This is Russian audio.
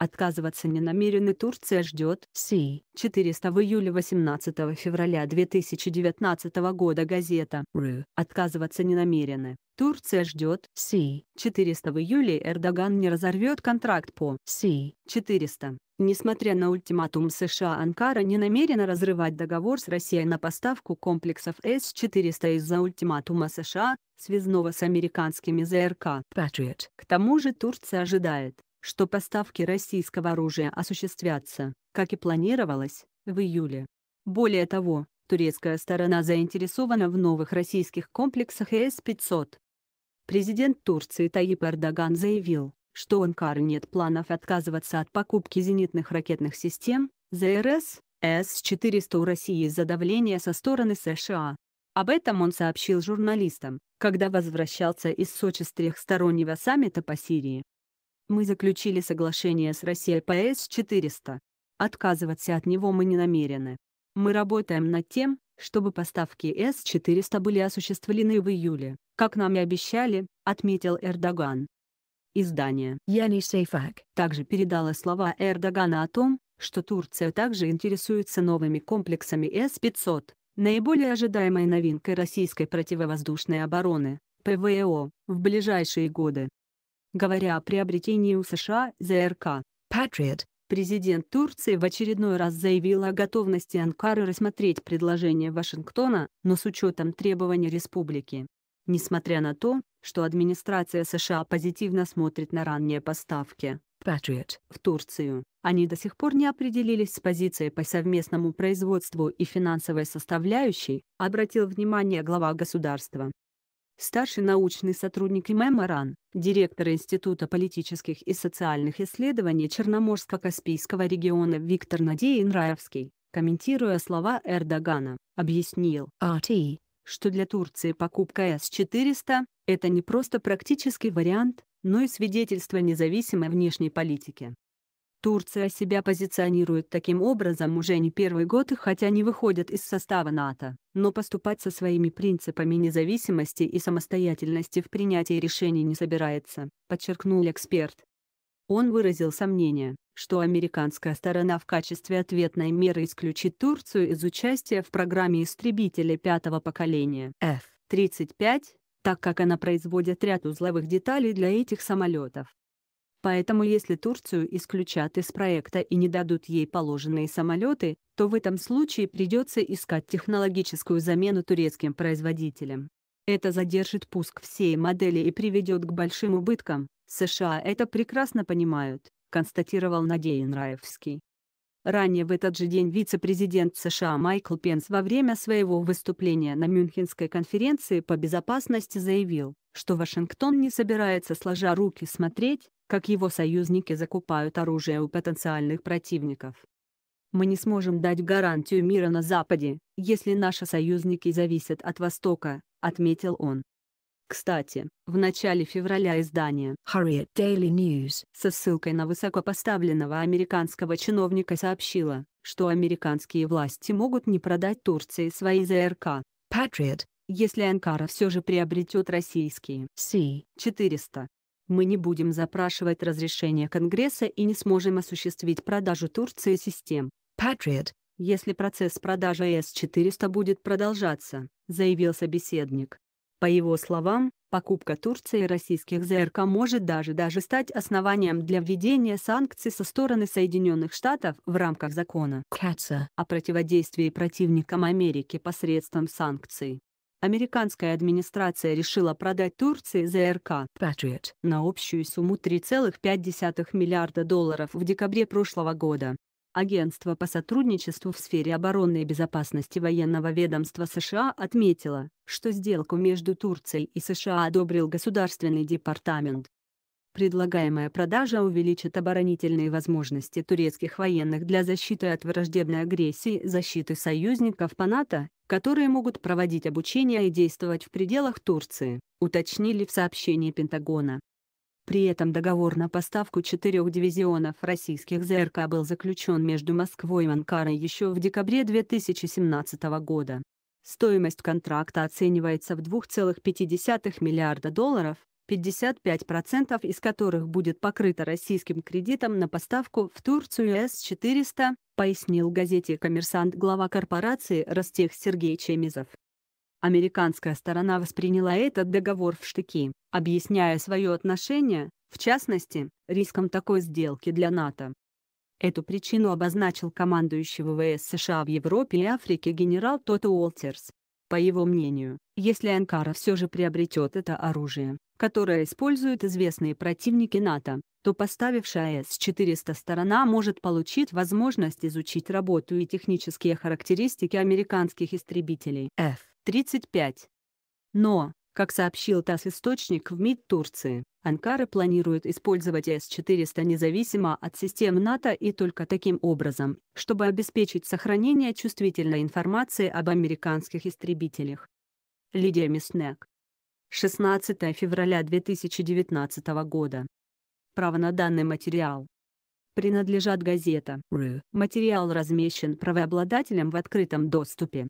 Отказываться не намерены Турция ждет Си. 400 в июле 18 февраля 2019 года газета Ры. Отказываться не намерены. Турция ждет Си. 400 в июле Эрдоган не разорвет контракт по Си. 400. Несмотря на ультиматум США, Анкара не намерена разрывать договор с Россией на поставку комплексов С-400 из-за ультиматума США, связного с американскими ЗРК. Patriot. К тому же Турция ожидает, что поставки российского оружия осуществятся, как и планировалось, в июле. Более того, турецкая сторона заинтересована в новых российских комплексах с 500 Президент Турции Таип Эрдоган заявил, что у Анкары нет планов отказываться от покупки зенитных ракетных систем, ЗРС, С-400 у России из-за давления со стороны США. Об этом он сообщил журналистам, когда возвращался из Сочи с трехстороннего саммита по Сирии. Мы заключили соглашение с Россией по С-400. Отказываться от него мы не намерены. Мы работаем над тем, чтобы поставки С-400 были осуществлены в июле, как нам и обещали, отметил Эрдоган. Издание Яни Сейфак также передало слова Эрдогана о том, что Турция также интересуется новыми комплексами С-500, наиболее ожидаемой новинкой российской противовоздушной обороны, ПВО, в ближайшие годы говоря о приобретении у США ЗРК. Patriot. Президент Турции в очередной раз заявил о готовности Анкары рассмотреть предложение Вашингтона, но с учетом требований республики. Несмотря на то, что администрация США позитивно смотрит на ранние поставки Patriot в Турцию, они до сих пор не определились с позицией по совместному производству и финансовой составляющей, обратил внимание глава государства старший научный сотрудник ИМЭ директор Института политических и социальных исследований Черноморско-Каспийского региона Виктор Надеин Раевский, комментируя слова Эрдогана, объяснил АТИ, что для Турции покупка С-400 – это не просто практический вариант, но и свидетельство независимой внешней политики. Турция себя позиционирует таким образом уже не первый год, хотя не выходит из состава НАТО, но поступать со своими принципами независимости и самостоятельности в принятии решений не собирается, подчеркнул эксперт. Он выразил сомнение, что американская сторона в качестве ответной меры исключит Турцию из участия в программе истребителей пятого поколения F-35, так как она производит ряд узловых деталей для этих самолетов. Поэтому если Турцию исключат из проекта и не дадут ей положенные самолеты, то в этом случае придется искать технологическую замену турецким производителям. Это задержит пуск всей модели и приведет к большим убыткам, США это прекрасно понимают, констатировал Надеин Раевский. Ранее в этот же день вице-президент США Майкл Пенс во время своего выступления на Мюнхенской конференции по безопасности заявил, что Вашингтон не собирается сложа руки смотреть, как его союзники закупают оружие у потенциальных противников. Мы не сможем дать гарантию мира на Западе, если наши союзники зависят от Востока, отметил он. Кстати, в начале февраля издание Harriet Daily News со ссылкой на высокопоставленного американского чиновника сообщило, что американские власти могут не продать Турции свои ЗРК Patriot если Анкара все же приобретет российские Си-400, мы не будем запрашивать разрешение Конгресса и не сможем осуществить продажу Турции систем Patriot, если процесс продажи С-400 будет продолжаться, заявил собеседник. По его словам, покупка Турции российских ЗРК может даже даже стать основанием для введения санкций со стороны Соединенных Штатов в рамках закона Каца о противодействии противникам Америки посредством санкций. Американская администрация решила продать Турции ЗРК Patriot на общую сумму 3,5 миллиарда долларов в декабре прошлого года. Агентство по сотрудничеству в сфере оборонной безопасности военного ведомства США отметило, что сделку между Турцией и США одобрил Государственный департамент Предлагаемая продажа увеличит оборонительные возможности турецких военных для защиты от враждебной агрессии, защиты союзников по НАТО, которые могут проводить обучение и действовать в пределах Турции, уточнили в сообщении Пентагона. При этом договор на поставку четырех дивизионов российских ЗРК был заключен между Москвой и Анкарой еще в декабре 2017 года. Стоимость контракта оценивается в 2,5 миллиарда долларов, 55% из которых будет покрыто российским кредитом на поставку в Турцию С-400, пояснил газете «Коммерсант» глава корпорации «Ростех» Сергей Чемизов. Американская сторона восприняла этот договор в штыки, объясняя свое отношение, в частности, риском такой сделки для НАТО. Эту причину обозначил командующий ВВС США в Европе и Африке генерал Тото Уолтерс. По его мнению, если Анкара все же приобретет это оружие, которое используют известные противники НАТО, то поставившая С-400 сторона может получить возможность изучить работу и технические характеристики американских истребителей F-35. Но, как сообщил ТАСС-источник в МИД Турции, Анкара планирует использовать С-400 независимо от систем НАТО и только таким образом, чтобы обеспечить сохранение чувствительной информации об американских истребителях. Лидия Мясняк. 16 февраля 2019 года. Право на данный материал. Принадлежат газета. Материал размещен правообладателем в открытом доступе.